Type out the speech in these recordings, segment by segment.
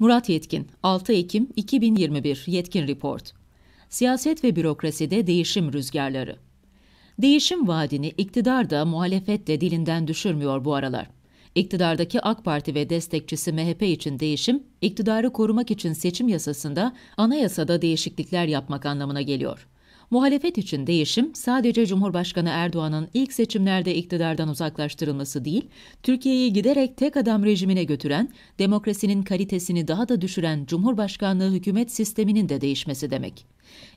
Murat Yetkin, 6 Ekim 2021 Yetkin Report. Siyaset ve bürokraside değişim rüzgarları. Değişim vaadini iktidar da muhalefet de dilinden düşürmüyor bu aralar. İktidardaki AK Parti ve destekçisi MHP için değişim, iktidarı korumak için seçim yasasında anayasada değişiklikler yapmak anlamına geliyor. Muhalefet için değişim sadece Cumhurbaşkanı Erdoğan'ın ilk seçimlerde iktidardan uzaklaştırılması değil, Türkiye'yi giderek tek adam rejimine götüren, demokrasinin kalitesini daha da düşüren Cumhurbaşkanlığı hükümet sisteminin de değişmesi demek.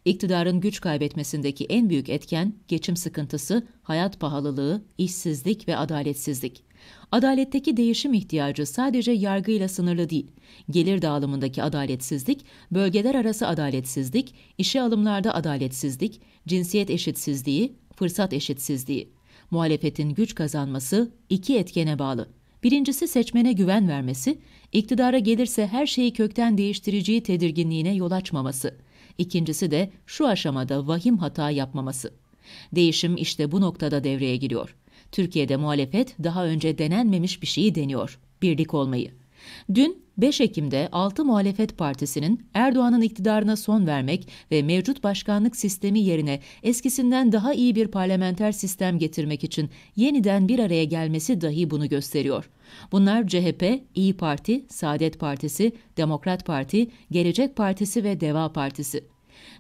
İktidarın güç kaybetmesindeki en büyük etken geçim sıkıntısı, hayat pahalılığı, işsizlik ve adaletsizlik. Adaletteki değişim ihtiyacı sadece yargıyla sınırlı değil. Gelir dağılımındaki adaletsizlik, bölgeler arası adaletsizlik, işe alımlarda adaletsizlik, cinsiyet eşitsizliği, fırsat eşitsizliği. Muhalefetin güç kazanması iki etkene bağlı. Birincisi seçmene güven vermesi, iktidara gelirse her şeyi kökten değiştireceği tedirginliğine yol açmaması. İkincisi de şu aşamada vahim hata yapmaması. Değişim işte bu noktada devreye giriyor. Türkiye'de muhalefet daha önce denenmemiş bir şeyi deniyor, birlik olmayı. Dün 5 Ekim'de 6 muhalefet partisinin Erdoğan'ın iktidarına son vermek ve mevcut başkanlık sistemi yerine eskisinden daha iyi bir parlamenter sistem getirmek için yeniden bir araya gelmesi dahi bunu gösteriyor. Bunlar CHP, İyi Parti, Saadet Partisi, Demokrat Parti, Gelecek Partisi ve Deva Partisi.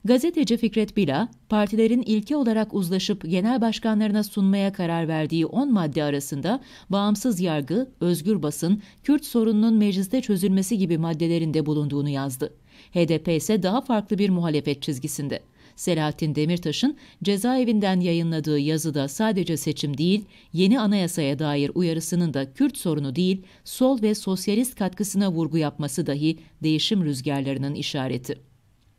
Gazeteci Fikret Bila, partilerin ilke olarak uzlaşıp genel başkanlarına sunmaya karar verdiği 10 madde arasında bağımsız yargı, özgür basın, Kürt sorununun mecliste çözülmesi gibi maddelerinde bulunduğunu yazdı. HDP ise daha farklı bir muhalefet çizgisinde. Selahattin Demirtaş'ın cezaevinden yayınladığı yazıda sadece seçim değil, yeni anayasaya dair uyarısının da Kürt sorunu değil, sol ve sosyalist katkısına vurgu yapması dahi değişim rüzgarlarının işareti.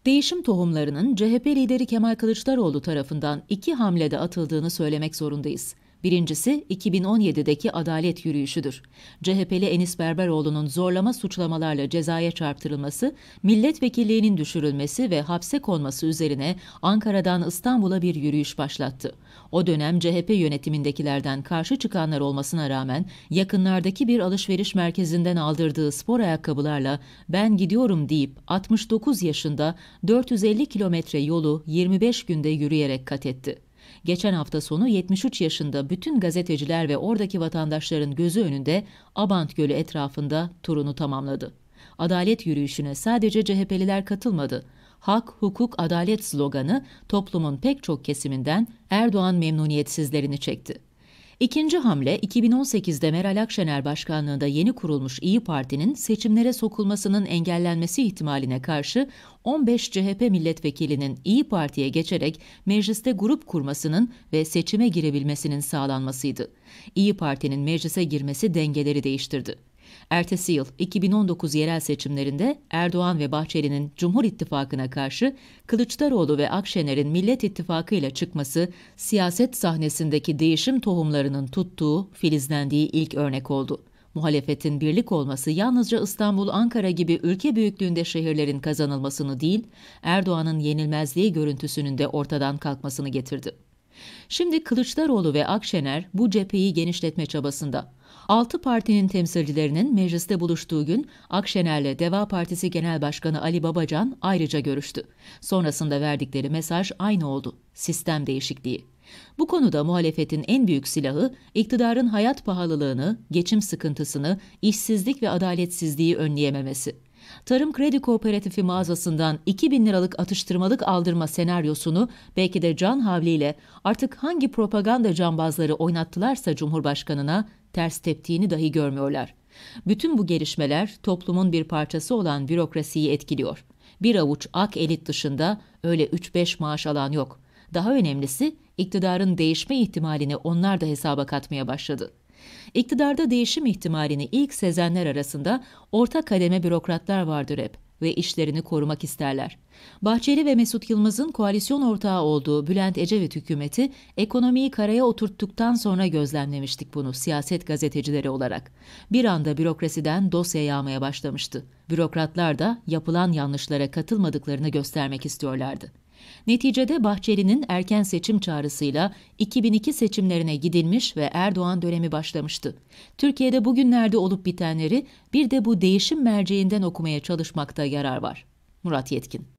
Değişim tohumlarının CHP lideri Kemal Kılıçdaroğlu tarafından iki hamlede atıldığını söylemek zorundayız. Birincisi 2017'deki adalet yürüyüşüdür. CHP'li Enis Berberoğlu'nun zorlama suçlamalarla cezaya çarptırılması, milletvekilliğinin düşürülmesi ve hapse konması üzerine Ankara'dan İstanbul'a bir yürüyüş başlattı. O dönem CHP yönetimindekilerden karşı çıkanlar olmasına rağmen yakınlardaki bir alışveriş merkezinden aldırdığı spor ayakkabılarla ben gidiyorum deyip 69 yaşında 450 kilometre yolu 25 günde yürüyerek kat etti. Geçen hafta sonu 73 yaşında bütün gazeteciler ve oradaki vatandaşların gözü önünde Abant Gölü etrafında turunu tamamladı. Adalet yürüyüşüne sadece CHP'liler katılmadı. Hak, hukuk, adalet sloganı toplumun pek çok kesiminden Erdoğan memnuniyetsizlerini çekti. İkinci hamle 2018'de Meral Akşener başkanlığında yeni kurulmuş İyi Parti'nin seçimlere sokulmasının engellenmesi ihtimaline karşı 15 CHP milletvekilinin İyi Parti'ye geçerek mecliste grup kurmasının ve seçime girebilmesinin sağlanmasıydı. İyi Parti'nin meclise girmesi dengeleri değiştirdi. Ertesi yıl 2019 yerel seçimlerinde Erdoğan ve Bahçeli'nin Cumhur İttifakı'na karşı Kılıçdaroğlu ve Akşener'in Millet İttifakı ile çıkması siyaset sahnesindeki değişim tohumlarının tuttuğu, filizlendiği ilk örnek oldu. Muhalefetin birlik olması yalnızca İstanbul, Ankara gibi ülke büyüklüğünde şehirlerin kazanılmasını değil, Erdoğan'ın yenilmezliği görüntüsünün de ortadan kalkmasını getirdi. Şimdi Kılıçdaroğlu ve Akşener bu cepheyi genişletme çabasında. 6 partinin temsilcilerinin mecliste buluştuğu gün Akşener'le Deva Partisi Genel Başkanı Ali Babacan ayrıca görüştü. Sonrasında verdikleri mesaj aynı oldu. Sistem değişikliği. Bu konuda muhalefetin en büyük silahı iktidarın hayat pahalılığını, geçim sıkıntısını, işsizlik ve adaletsizliği önleyememesi. Tarım Kredi Kooperatifi mağazasından 2 bin liralık atıştırmalık aldırma senaryosunu belki de can havliyle artık hangi propaganda cambazları oynattılarsa Cumhurbaşkanına ters teptiğini dahi görmüyorlar. Bütün bu gelişmeler toplumun bir parçası olan bürokrasiyi etkiliyor. Bir avuç ak elit dışında öyle 3-5 maaş alan yok. Daha önemlisi iktidarın değişme ihtimalini onlar da hesaba katmaya başladı. İktidarda değişim ihtimalini ilk sezenler arasında orta kademe bürokratlar vardır hep ve işlerini korumak isterler. Bahçeli ve Mesut Yılmaz'ın koalisyon ortağı olduğu Bülent Ecevit hükümeti ekonomiyi karaya oturttuktan sonra gözlemlemiştik bunu siyaset gazetecileri olarak. Bir anda bürokrasiden dosya yağmaya başlamıştı. Bürokratlar da yapılan yanlışlara katılmadıklarını göstermek istiyorlardı. Neticede Bahçeli'nin erken seçim çağrısıyla 2002 seçimlerine gidilmiş ve Erdoğan dönemi başlamıştı. Türkiye'de bugünlerde olup bitenleri bir de bu değişim merceğinden okumaya çalışmakta yarar var. Murat Yetkin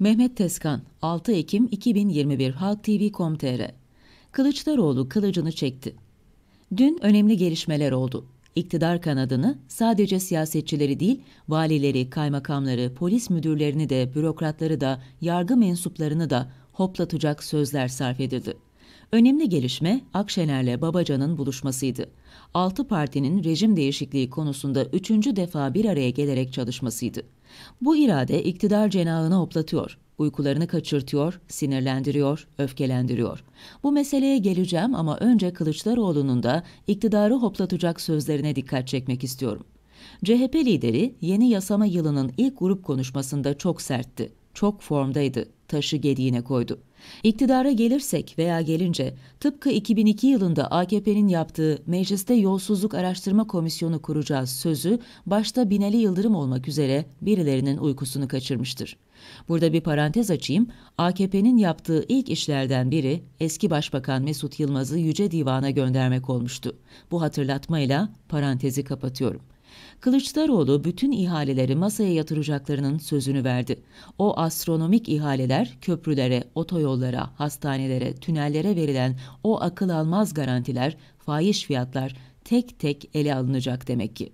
Mehmet Tezkan, 6 Ekim 2021 Halk TV.com.tr Kılıçdaroğlu kılıcını çekti. Dün önemli gelişmeler oldu. İktidar kanadını sadece siyasetçileri değil, valileri, kaymakamları, polis müdürlerini de, bürokratları da, yargı mensuplarını da hoplatacak sözler sarf edildi. Önemli gelişme Akşener'le Babacan'ın buluşmasıydı. Altı partinin rejim değişikliği konusunda üçüncü defa bir araya gelerek çalışmasıydı. Bu irade iktidar cenahını hoplatıyor, uykularını kaçırtıyor, sinirlendiriyor, öfkelendiriyor. Bu meseleye geleceğim ama önce Kılıçdaroğlu'nun da iktidarı hoplatacak sözlerine dikkat çekmek istiyorum. CHP lideri yeni yasama yılının ilk grup konuşmasında çok sertti, çok formdaydı, taşı gediğine koydu. İktidara gelirsek veya gelince tıpkı 2002 yılında AKP'nin yaptığı Mecliste Yolsuzluk Araştırma Komisyonu kuracağız sözü başta Binali Yıldırım olmak üzere birilerinin uykusunu kaçırmıştır. Burada bir parantez açayım. AKP'nin yaptığı ilk işlerden biri eski Başbakan Mesut Yılmaz'ı Yüce Divan'a göndermek olmuştu. Bu hatırlatmayla parantezi kapatıyorum. Kılıçdaroğlu bütün ihaleleri masaya yatıracaklarının sözünü verdi. O astronomik ihaleler köprülere, otoyollara, hastanelere, tünellere verilen o akıl almaz garantiler, faiz fiyatlar tek tek ele alınacak demek ki.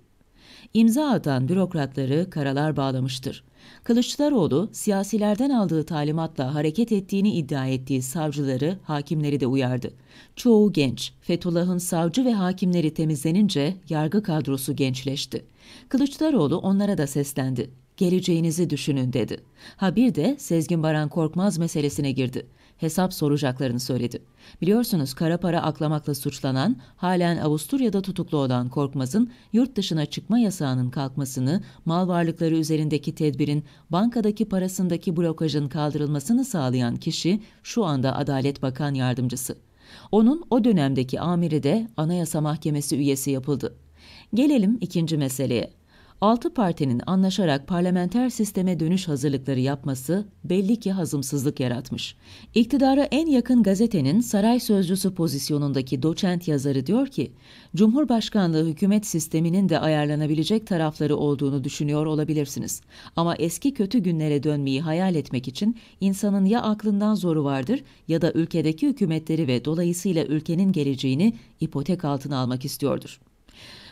İmza atan bürokratları karalar bağlamıştır. Kılıçdaroğlu siyasilerden aldığı talimatla hareket ettiğini iddia ettiği savcıları, hakimleri de uyardı. Çoğu genç. Fethullah'ın savcı ve hakimleri temizlenince yargı kadrosu gençleşti. Kılıçdaroğlu onlara da seslendi. Geleceğinizi düşünün dedi. Ha bir de Sezgin Baran Korkmaz meselesine girdi hesap soracaklarını söyledi. Biliyorsunuz kara para aklamakla suçlanan, halen Avusturya'da tutuklu olan Korkmaz'ın yurt dışına çıkma yasağının kalkmasını, mal varlıkları üzerindeki tedbirin, bankadaki parasındaki blokajın kaldırılmasını sağlayan kişi şu anda Adalet Bakan Yardımcısı. Onun o dönemdeki amiri de Anayasa Mahkemesi üyesi yapıldı. Gelelim ikinci meseleye altı partinin anlaşarak parlamenter sisteme dönüş hazırlıkları yapması belli ki hazımsızlık yaratmış. İktidara en yakın gazetenin saray sözcüsü pozisyonundaki doçent yazarı diyor ki, Cumhurbaşkanlığı hükümet sisteminin de ayarlanabilecek tarafları olduğunu düşünüyor olabilirsiniz. Ama eski kötü günlere dönmeyi hayal etmek için insanın ya aklından zoru vardır ya da ülkedeki hükümetleri ve dolayısıyla ülkenin geleceğini ipotek altına almak istiyordur.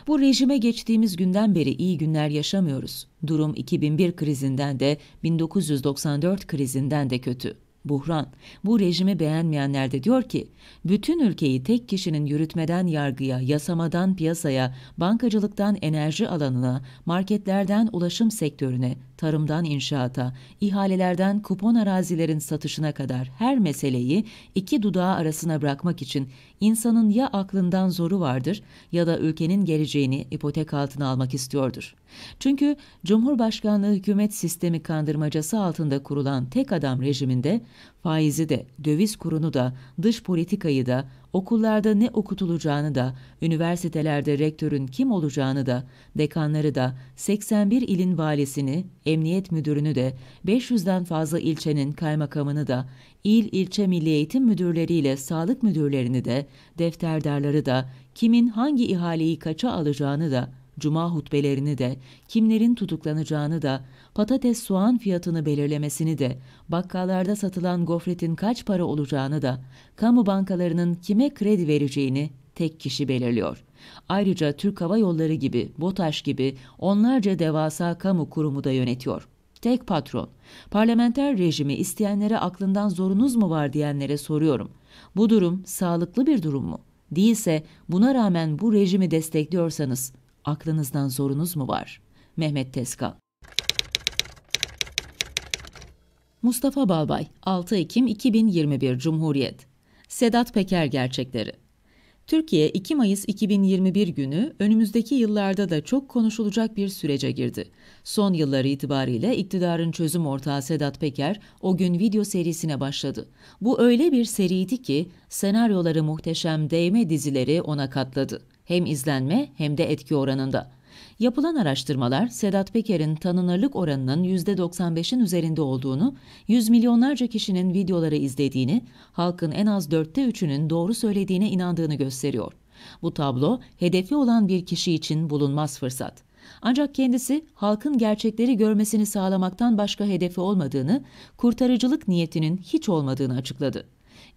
Bu rejime geçtiğimiz günden beri iyi günler yaşamıyoruz. Durum 2001 krizinden de 1994 krizinden de kötü. Buhran, bu rejimi beğenmeyenler de diyor ki, bütün ülkeyi tek kişinin yürütmeden yargıya, yasamadan piyasaya, bankacılıktan enerji alanına, marketlerden ulaşım sektörüne, tarımdan inşaata, ihalelerden kupon arazilerin satışına kadar her meseleyi iki dudağı arasına bırakmak için insanın ya aklından zoru vardır ya da ülkenin geleceğini ipotek altına almak istiyordur. Çünkü Cumhurbaşkanlığı hükümet sistemi kandırmacası altında kurulan tek adam rejiminde faizi de, döviz kurunu da, dış politikayı da, okullarda ne okutulacağını da, üniversitelerde rektörün kim olacağını da, dekanları da, 81 ilin valisini, emniyet müdürünü de, 500'den fazla ilçenin kaymakamını da, il ilçe milli eğitim müdürleriyle sağlık müdürlerini de, defterdarları da, kimin hangi ihaleyi kaça alacağını da, cuma hutbelerini de, kimlerin tutuklanacağını da, patates soğan fiyatını belirlemesini de, bakkallarda satılan gofretin kaç para olacağını da, kamu bankalarının kime kredi vereceğini tek kişi belirliyor. Ayrıca Türk Hava Yolları gibi, BOTAŞ gibi onlarca devasa kamu kurumu da yönetiyor. Tek patron. Parlamenter rejimi isteyenlere aklından zorunuz mu var diyenlere soruyorum. Bu durum sağlıklı bir durum mu? Değilse buna rağmen bu rejimi destekliyorsanız aklınızdan zorunuz mu var? Mehmet Tezkal Mustafa Balbay, 6 Ekim 2021 Cumhuriyet Sedat Peker Gerçekleri Türkiye 2 Mayıs 2021 günü önümüzdeki yıllarda da çok konuşulacak bir sürece girdi. Son yılları itibariyle iktidarın çözüm ortağı Sedat Peker o gün video serisine başladı. Bu öyle bir seriydi ki senaryoları muhteşem değme dizileri ona katladı hem izlenme hem de etki oranında. Yapılan araştırmalar Sedat Peker'in tanınırlık oranının %95'in üzerinde olduğunu, yüz milyonlarca kişinin videoları izlediğini, halkın en az dörtte üçünün doğru söylediğine inandığını gösteriyor. Bu tablo hedefi olan bir kişi için bulunmaz fırsat. Ancak kendisi halkın gerçekleri görmesini sağlamaktan başka hedefi olmadığını, kurtarıcılık niyetinin hiç olmadığını açıkladı.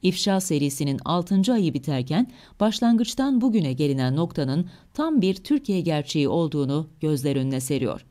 İfşa serisinin 6. ayı biterken başlangıçtan bugüne gelinen noktanın tam bir Türkiye gerçeği olduğunu gözler önüne seriyor.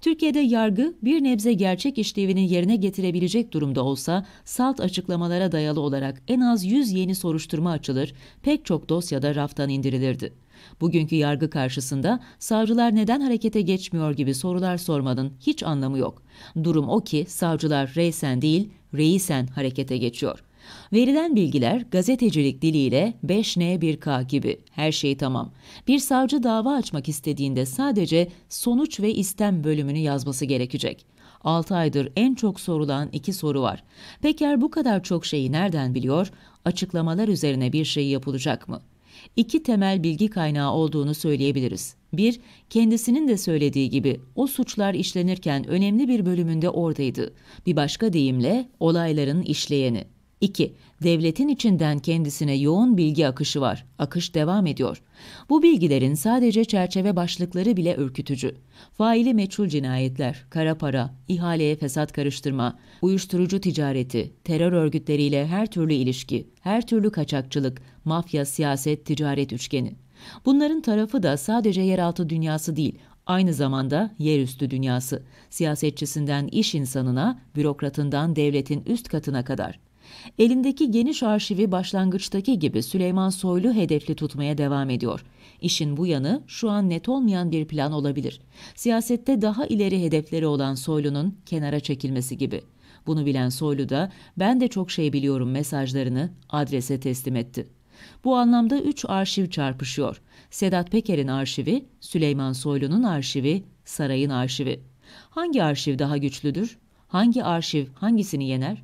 Türkiye'de yargı bir nebze gerçek işlevini yerine getirebilecek durumda olsa salt açıklamalara dayalı olarak en az 100 yeni soruşturma açılır, pek çok dosyada raftan indirilirdi. Bugünkü yargı karşısında savcılar neden harekete geçmiyor gibi sorular sormanın hiç anlamı yok. Durum o ki savcılar reysen değil, reisen harekete geçiyor. Verilen bilgiler gazetecilik diliyle 5N1K gibi her şey tamam. Bir savcı dava açmak istediğinde sadece sonuç ve istem bölümünü yazması gerekecek. 6 aydır en çok sorulan iki soru var. Peker bu kadar çok şeyi nereden biliyor? Açıklamalar üzerine bir şey yapılacak mı? İki temel bilgi kaynağı olduğunu söyleyebiliriz. Bir, kendisinin de söylediği gibi o suçlar işlenirken önemli bir bölümünde oradaydı. Bir başka deyimle olayların işleyeni. 2. Devletin içinden kendisine yoğun bilgi akışı var. Akış devam ediyor. Bu bilgilerin sadece çerçeve başlıkları bile ürkütücü. Faili meçhul cinayetler, kara para, ihaleye fesat karıştırma, uyuşturucu ticareti, terör örgütleriyle her türlü ilişki, her türlü kaçakçılık, mafya, siyaset, ticaret üçgeni. Bunların tarafı da sadece yeraltı dünyası değil, aynı zamanda yerüstü dünyası. Siyasetçisinden iş insanına, bürokratından devletin üst katına kadar. Elindeki geniş arşivi başlangıçtaki gibi Süleyman Soylu hedefli tutmaya devam ediyor. İşin bu yanı şu an net olmayan bir plan olabilir. Siyasette daha ileri hedefleri olan Soylu'nun kenara çekilmesi gibi. Bunu bilen Soylu da ben de çok şey biliyorum mesajlarını adrese teslim etti. Bu anlamda üç arşiv çarpışıyor. Sedat Peker'in arşivi, Süleyman Soylu'nun arşivi, sarayın arşivi. Hangi arşiv daha güçlüdür? Hangi arşiv hangisini yener?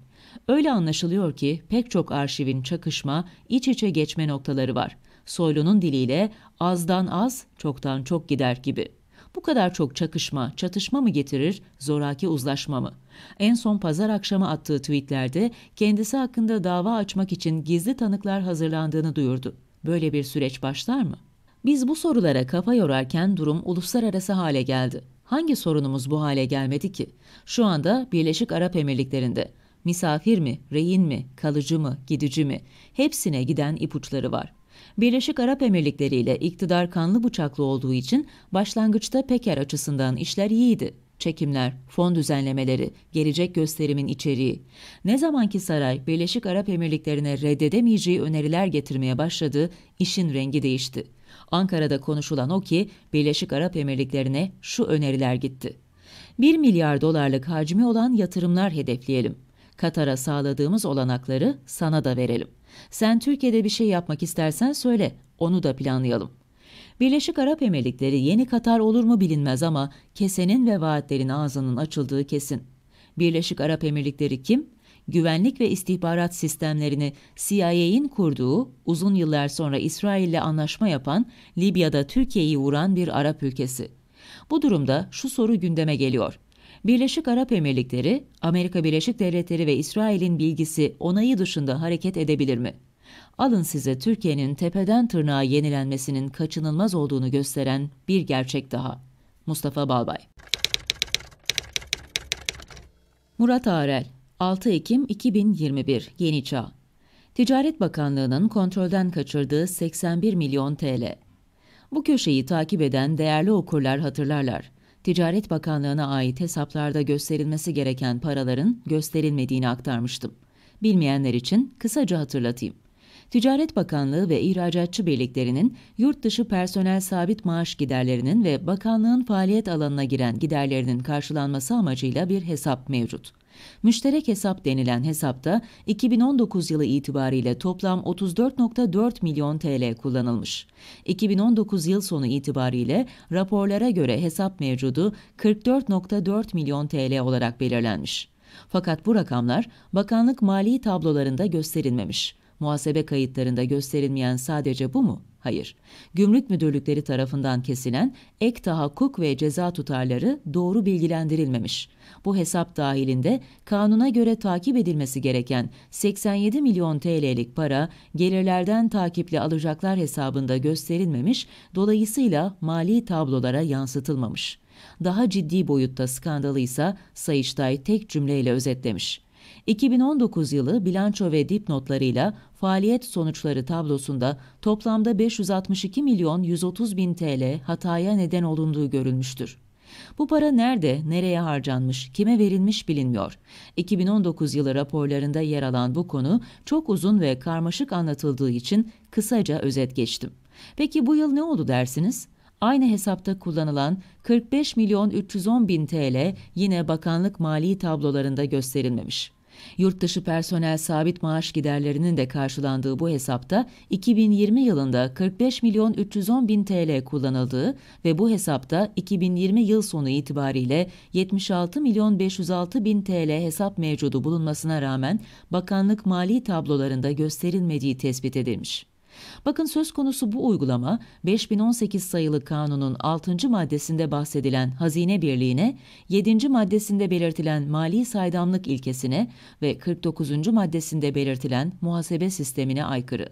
Öyle anlaşılıyor ki pek çok arşivin çakışma, iç içe geçme noktaları var. Soylu'nun diliyle azdan az, çoktan çok gider gibi. Bu kadar çok çakışma, çatışma mı getirir, zoraki uzlaşma mı? En son pazar akşamı attığı tweetlerde kendisi hakkında dava açmak için gizli tanıklar hazırlandığını duyurdu. Böyle bir süreç başlar mı? Biz bu sorulara kafa yorarken durum uluslararası hale geldi. Hangi sorunumuz bu hale gelmedi ki? Şu anda Birleşik Arap Emirlikleri'nde misafir mi, rehin mi, kalıcı mı, gidici mi hepsine giden ipuçları var. Birleşik Arap Emirlikleri ile iktidar kanlı bıçaklı olduğu için başlangıçta Peker açısından işler iyiydi. Çekimler, fon düzenlemeleri, gelecek gösterimin içeriği. Ne zamanki saray Birleşik Arap Emirlikleri'ne reddedemeyeceği öneriler getirmeye başladı, işin rengi değişti. Ankara'da konuşulan o ki Birleşik Arap Emirlikleri'ne şu öneriler gitti. 1 milyar dolarlık hacmi olan yatırımlar hedefleyelim. Katar'a sağladığımız olanakları sana da verelim. Sen Türkiye'de bir şey yapmak istersen söyle, onu da planlayalım. Birleşik Arap Emirlikleri yeni Katar olur mu bilinmez ama kesenin ve vaatlerin ağzının açıldığı kesin. Birleşik Arap Emirlikleri kim? Güvenlik ve istihbarat sistemlerini CIA'in kurduğu, uzun yıllar sonra İsrail ile anlaşma yapan, Libya'da Türkiye'yi vuran bir Arap ülkesi. Bu durumda şu soru gündeme geliyor. Birleşik Arap Emirlikleri, Amerika Birleşik Devletleri ve İsrail'in bilgisi onayı dışında hareket edebilir mi? Alın size Türkiye'nin tepeden tırnağa yenilenmesinin kaçınılmaz olduğunu gösteren bir gerçek daha. Mustafa Balbay Murat Arel 6 Ekim 2021 Yeni Çağ Ticaret Bakanlığı'nın kontrolden kaçırdığı 81 milyon TL. Bu köşeyi takip eden değerli okurlar hatırlarlar. Ticaret Bakanlığı'na ait hesaplarda gösterilmesi gereken paraların gösterilmediğini aktarmıştım. Bilmeyenler için kısaca hatırlatayım. Ticaret Bakanlığı ve ihracatçı Birliklerinin yurt dışı personel sabit maaş giderlerinin ve bakanlığın faaliyet alanına giren giderlerinin karşılanması amacıyla bir hesap mevcut. Müşterek hesap denilen hesapta 2019 yılı itibariyle toplam 34.4 milyon TL kullanılmış. 2019 yıl sonu itibariyle raporlara göre hesap mevcudu 44.4 milyon TL olarak belirlenmiş. Fakat bu rakamlar bakanlık mali tablolarında gösterilmemiş. Muhasebe kayıtlarında gösterilmeyen sadece bu mu? Hayır. Gümrük müdürlükleri tarafından kesilen ek tahakkuk ve ceza tutarları doğru bilgilendirilmemiş. Bu hesap dahilinde kanuna göre takip edilmesi gereken 87 milyon TL'lik para gelirlerden takipli alacaklar hesabında gösterilmemiş, dolayısıyla mali tablolara yansıtılmamış. Daha ciddi boyutta skandalı ise Sayıştay tek cümleyle özetlemiş. 2019 yılı bilanço ve dipnotlarıyla faaliyet sonuçları tablosunda toplamda 562 milyon 130 bin TL hataya neden olunduğu görülmüştür. Bu para nerede, nereye harcanmış, kime verilmiş bilinmiyor. 2019 yılı raporlarında yer alan bu konu çok uzun ve karmaşık anlatıldığı için kısaca özet geçtim. Peki bu yıl ne oldu dersiniz? Aynı hesapta kullanılan 45 milyon 310 bin TL yine bakanlık mali tablolarında gösterilmemiş. Yurtdışı personel sabit maaş giderlerinin de karşılandığı bu hesapta 2020 yılında 45 milyon 310 bin TL kullanıldığı ve bu hesapta 2020 yıl sonu itibariyle 76 milyon 506 bin TL hesap mevcudu bulunmasına rağmen bakanlık mali tablolarında gösterilmediği tespit edilmiş. Bakın söz konusu bu uygulama 5018 sayılı kanunun 6. maddesinde bahsedilen hazine birliğine, 7. maddesinde belirtilen mali saydamlık ilkesine ve 49. maddesinde belirtilen muhasebe sistemine aykırı.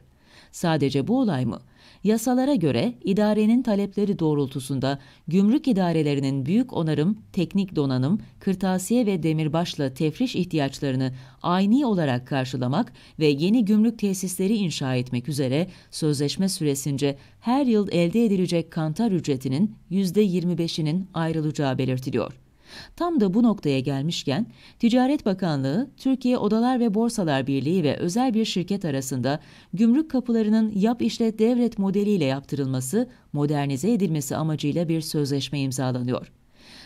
Sadece bu olay mı? Yasalara göre idarenin talepleri doğrultusunda gümrük idarelerinin büyük onarım, teknik donanım, kırtasiye ve demirbaşla tefriş ihtiyaçlarını aynı olarak karşılamak ve yeni gümrük tesisleri inşa etmek üzere sözleşme süresince her yıl elde edilecek kantar ücretinin %25'inin ayrılacağı belirtiliyor. Tam da bu noktaya gelmişken Ticaret Bakanlığı, Türkiye Odalar ve Borsalar Birliği ve özel bir şirket arasında gümrük kapılarının yap işlet devret modeliyle yaptırılması, modernize edilmesi amacıyla bir sözleşme imzalanıyor.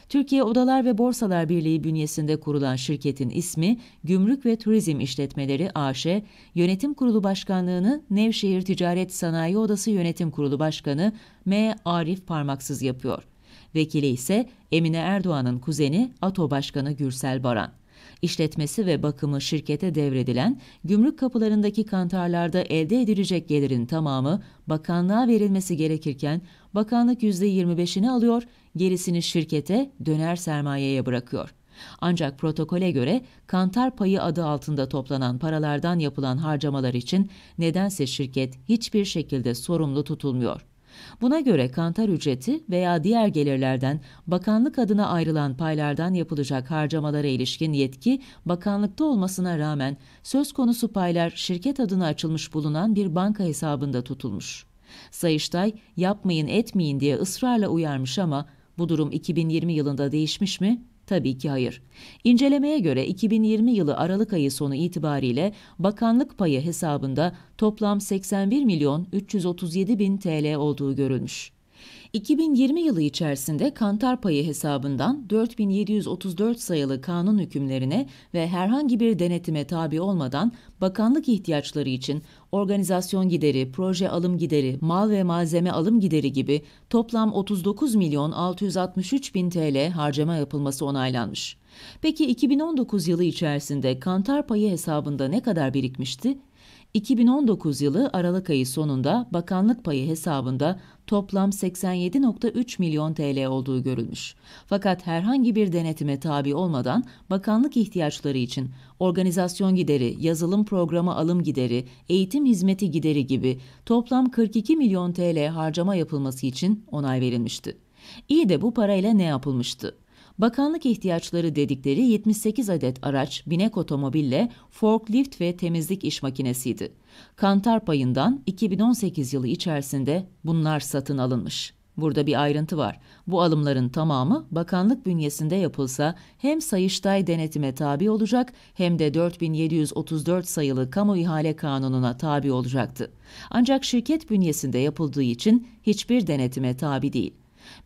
Türkiye Odalar ve Borsalar Birliği bünyesinde kurulan şirketin ismi Gümrük ve Turizm İşletmeleri AŞ, Yönetim Kurulu Başkanlığını Nevşehir Ticaret Sanayi Odası Yönetim Kurulu Başkanı M. Arif Parmaksız yapıyor. Vekili ise Emine Erdoğan'ın kuzeni ATO Başkanı Gürsel Baran. İşletmesi ve bakımı şirkete devredilen gümrük kapılarındaki kantarlarda elde edilecek gelirin tamamı bakanlığa verilmesi gerekirken bakanlık %25'ini alıyor, gerisini şirkete, döner sermayeye bırakıyor. Ancak protokole göre kantar payı adı altında toplanan paralardan yapılan harcamalar için nedense şirket hiçbir şekilde sorumlu tutulmuyor. Buna göre kantar ücreti veya diğer gelirlerden bakanlık adına ayrılan paylardan yapılacak harcamalara ilişkin yetki bakanlıkta olmasına rağmen söz konusu paylar şirket adına açılmış bulunan bir banka hesabında tutulmuş. Sayıştay yapmayın etmeyin diye ısrarla uyarmış ama bu durum 2020 yılında değişmiş mi? Tabii ki hayır. İncelemeye göre 2020 yılı Aralık ayı sonu itibariyle bakanlık payı hesabında toplam 81 milyon 337 bin TL olduğu görülmüş. 2020 yılı içerisinde kantar payı hesabından 4734 sayılı kanun hükümlerine ve herhangi bir denetime tabi olmadan bakanlık ihtiyaçları için organizasyon gideri, proje alım gideri, mal ve malzeme alım gideri gibi toplam 39 milyon 663 bin TL harcama yapılması onaylanmış. Peki 2019 yılı içerisinde kantar payı hesabında ne kadar birikmişti? 2019 yılı Aralık ayı sonunda bakanlık payı hesabında toplam 87.3 milyon TL olduğu görülmüş. Fakat herhangi bir denetime tabi olmadan bakanlık ihtiyaçları için organizasyon gideri, yazılım programı alım gideri, eğitim hizmeti gideri gibi toplam 42 milyon TL harcama yapılması için onay verilmişti. İyi de bu parayla ne yapılmıştı? Bakanlık ihtiyaçları dedikleri 78 adet araç binek otomobille forklift ve temizlik iş makinesiydi. Kantar payından 2018 yılı içerisinde bunlar satın alınmış. Burada bir ayrıntı var. Bu alımların tamamı bakanlık bünyesinde yapılsa hem Sayıştay denetime tabi olacak hem de 4734 sayılı kamu ihale kanununa tabi olacaktı. Ancak şirket bünyesinde yapıldığı için hiçbir denetime tabi değil.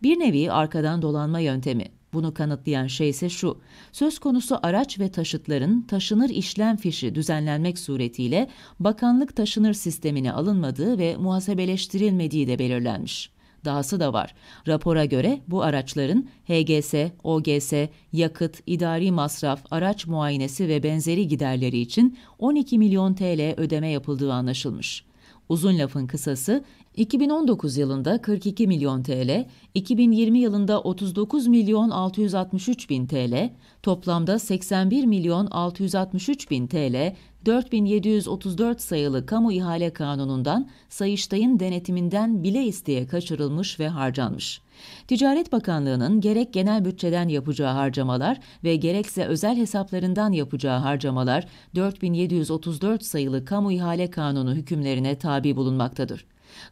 Bir nevi arkadan dolanma yöntemi. Bunu kanıtlayan şey ise şu, söz konusu araç ve taşıtların taşınır işlem fişi düzenlenmek suretiyle bakanlık taşınır sistemine alınmadığı ve muhasebeleştirilmediği de belirlenmiş. Dahası da var. Rapora göre bu araçların HGS, OGS, yakıt, idari masraf, araç muayenesi ve benzeri giderleri için 12 milyon TL ödeme yapıldığı anlaşılmış. Uzun lafın kısası 2019 yılında 42 milyon TL, 2020 yılında 39 milyon 663 bin TL, toplamda 81 milyon 663 bin TL 4734 sayılı kamu ihale kanunundan Sayıştay'ın denetiminden bile isteye kaçırılmış ve harcanmış. Ticaret Bakanlığı'nın gerek genel bütçeden yapacağı harcamalar ve gerekse özel hesaplarından yapacağı harcamalar 4734 sayılı Kamu İhale Kanunu hükümlerine tabi bulunmaktadır.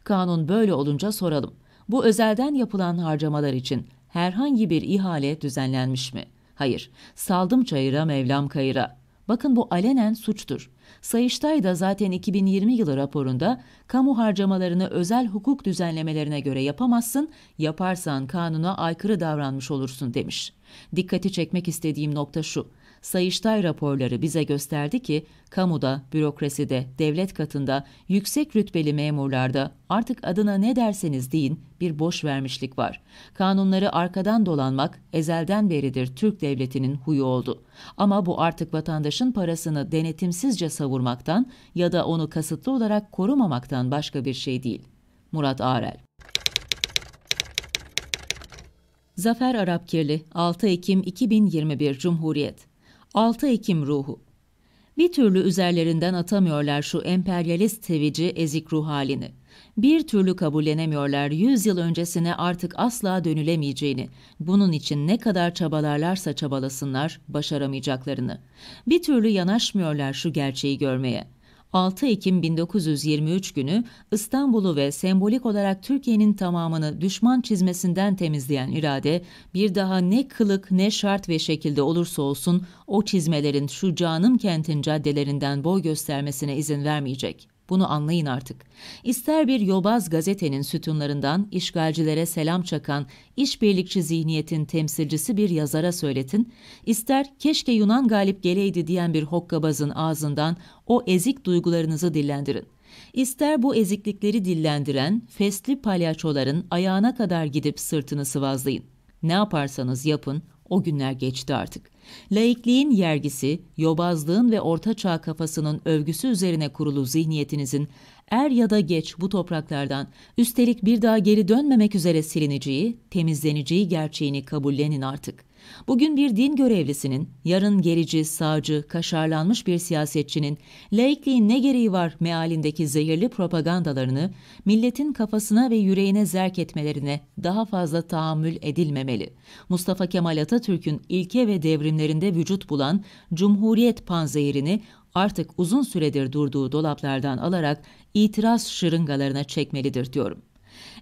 Kanun böyle olunca soralım. Bu özelden yapılan harcamalar için herhangi bir ihale düzenlenmiş mi? Hayır. Saldım çayıra Mevlam kayıra. Bakın bu alenen suçtur. Sayıştay da zaten 2020 yılı raporunda kamu harcamalarını özel hukuk düzenlemelerine göre yapamazsın, yaparsan kanuna aykırı davranmış olursun demiş. Dikkati çekmek istediğim nokta şu. Sayıştay raporları bize gösterdi ki kamuda, bürokraside, devlet katında, yüksek rütbeli memurlarda artık adına ne derseniz deyin bir boş vermişlik var. Kanunları arkadan dolanmak ezelden beridir Türk devletinin huyu oldu. Ama bu artık vatandaşın parasını denetimsizce savurmaktan ya da onu kasıtlı olarak korumamaktan başka bir şey değil. Murat Arel Zafer Arapkirli 6 Ekim 2021 Cumhuriyet 6 Ekim ruhu. Bir türlü üzerlerinden atamıyorlar şu emperyalist sevici ezik ruh halini. Bir türlü kabullenemiyorlar 100 yıl öncesine artık asla dönülemeyeceğini. Bunun için ne kadar çabalarlarsa çabalasınlar başaramayacaklarını. Bir türlü yanaşmıyorlar şu gerçeği görmeye.'' 6 Ekim 1923 günü İstanbul'u ve sembolik olarak Türkiye'nin tamamını düşman çizmesinden temizleyen irade, bir daha ne kılık ne şart ve şekilde olursa olsun o çizmelerin şu canım kentin caddelerinden boy göstermesine izin vermeyecek. Bunu anlayın artık. İster bir yobaz gazetenin sütunlarından işgalcilere selam çakan işbirlikçi zihniyetin temsilcisi bir yazara söyletin, ister keşke Yunan galip geleydi diyen bir hokkabazın ağzından o ezik duygularınızı dillendirin. İster bu eziklikleri dillendiren fesli palyaçoların ayağına kadar gidip sırtını sıvazlayın. Ne yaparsanız yapın, o günler geçti artık. Laikliğin yergisi, yobazlığın ve ortaçağ kafasının övgüsü üzerine kurulu zihniyetinizin er ya da geç bu topraklardan üstelik bir daha geri dönmemek üzere silineceği, temizleneceği gerçeğini kabullenin artık. Bugün bir din görevlisinin, yarın gerici, sağcı, kaşarlanmış bir siyasetçinin laikliğin ne gereği var mealindeki zehirli propagandalarını milletin kafasına ve yüreğine zerk etmelerine daha fazla tahammül edilmemeli. Mustafa Kemal Atatürk'ün ilke ve devrimlerinde vücut bulan Cumhuriyet panzehirini artık uzun süredir durduğu dolaplardan alarak itiraz şırıngalarına çekmelidir diyorum.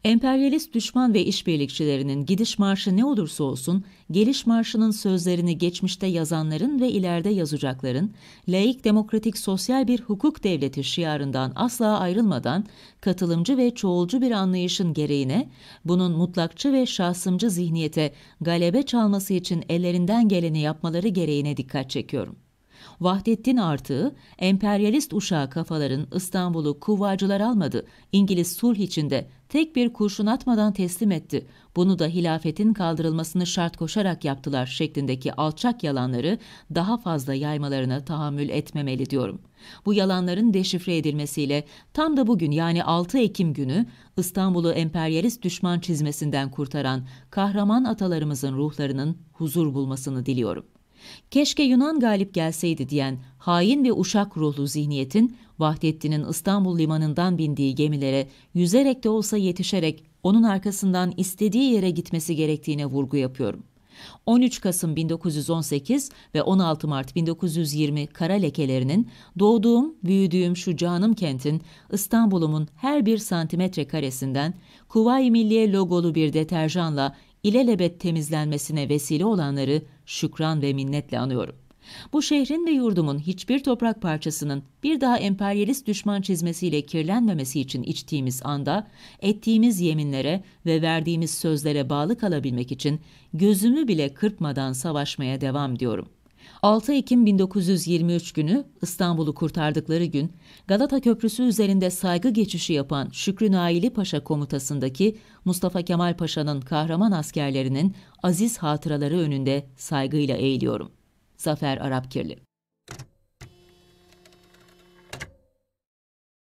Emperyalist düşman ve işbirlikçilerinin gidiş marşı ne olursa olsun, geliş marşının sözlerini geçmişte yazanların ve ileride yazacakların, laik demokratik sosyal bir hukuk devleti şiarından asla ayrılmadan, katılımcı ve çoğulcu bir anlayışın gereğine, bunun mutlakçı ve şahsımcı zihniyete galebe çalması için ellerinden geleni yapmaları gereğine dikkat çekiyorum. Vahdettin Artığı, emperyalist uşağı kafaların İstanbul'u kuvvacılar almadı, İngiliz sulh içinde tek bir kurşun atmadan teslim etti. Bunu da hilafetin kaldırılmasını şart koşarak yaptılar şeklindeki alçak yalanları daha fazla yaymalarına tahammül etmemeli diyorum. Bu yalanların deşifre edilmesiyle tam da bugün yani 6 Ekim günü İstanbul'u emperyalist düşman çizmesinden kurtaran kahraman atalarımızın ruhlarının huzur bulmasını diliyorum keşke Yunan galip gelseydi diyen hain ve uşak ruhlu zihniyetin Vahdettin'in İstanbul limanından bindiği gemilere yüzerek de olsa yetişerek onun arkasından istediği yere gitmesi gerektiğine vurgu yapıyorum. 13 Kasım 1918 ve 16 Mart 1920 kara lekelerinin doğduğum, büyüdüğüm şu canım kentin İstanbul'umun her bir santimetre karesinden Kuvayi Milliye logolu bir deterjanla ilelebet temizlenmesine vesile olanları şükran ve minnetle anıyorum. Bu şehrin ve yurdumun hiçbir toprak parçasının bir daha emperyalist düşman çizmesiyle kirlenmemesi için içtiğimiz anda, ettiğimiz yeminlere ve verdiğimiz sözlere bağlı kalabilmek için gözümü bile kırpmadan savaşmaya devam diyorum. 6 Ekim 1923 günü İstanbul'u kurtardıkları gün Galata Köprüsü üzerinde saygı geçişi yapan Şükrü Naili Paşa komutasındaki Mustafa Kemal Paşa'nın kahraman askerlerinin aziz hatıraları önünde saygıyla eğiliyorum. Zafer Arapkirli